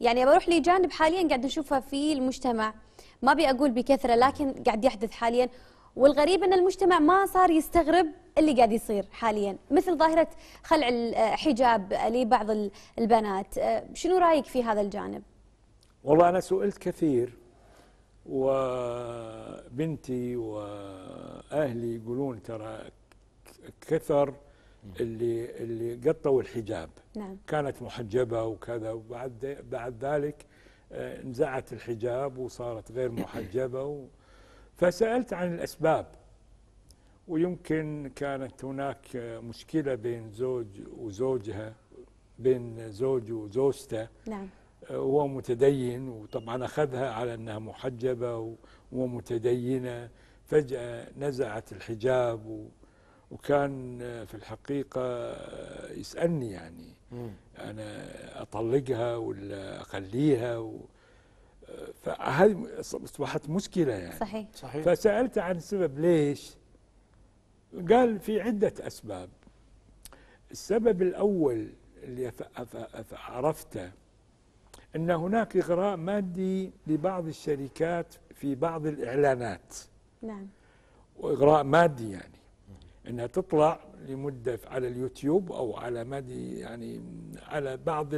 يعني بروح لجانب حاليا قاعد نشوفها في المجتمع ما ابي اقول بكثره لكن قاعد يحدث حاليا والغريب ان المجتمع ما صار يستغرب اللي قاعد يصير حاليا مثل ظاهره خلع الحجاب لبعض البنات أه، شنو رايك في هذا الجانب والله انا سئلت كثير وبنتي واهلي يقولون ترى كثر اللي اللي قطوا الحجاب نعم. كانت محجبه وكذا وبعد بعد ذلك آه، انزعت الحجاب وصارت غير محجبه و فسالت عن الاسباب ويمكن كانت هناك آه، مشكله بين زوج وزوجها بين زوج وزوجته نعم آه، هو متدين وطبعا اخذها على انها محجبه ومتدينه فجاه نزعت الحجاب وكان في الحقيقة يسألني يعني مم. أنا أطلقها ولا أخليها و... فهذه أصبحت مشكلة يعني صحيح. صحيح فسألت عن السبب ليش قال في عدة أسباب السبب الأول اللي عرفته أن هناك إغراء مادي لبعض الشركات في بعض الإعلانات نعم وإغراء مادي يعني انها تطلع لمده على اليوتيوب او على مدي يعني على بعض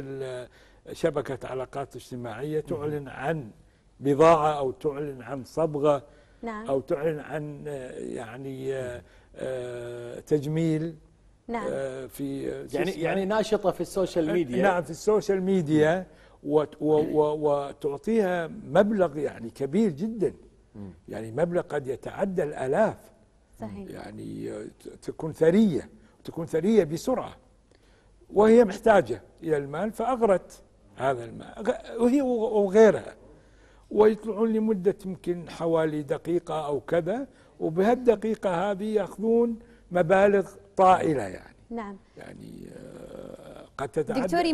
شبكه علاقات اجتماعيه تعلن عن بضاعه او تعلن عن صبغه نعم. او تعلن عن آه، يعني آه، آه، تجميل نعم في يعني يعني ناشطه في السوشيال ميديا نعم في السوشيال ميديا يعني- وتعطيها مبلغ يعني كبير جدا يعني مبلغ قد يتعدى الالاف صحيح. يعني تكون ثرية تكون ثرية بسرعة وهي محتاجة إلى المال فأغرت هذا المال وهي وغيرها ويطلعون لمدة يمكن حوالي دقيقة أو كذا وبهالدقيقة هذه يأخذون مبالغ طائلة يعني نعم يعني آه، قد تتعدى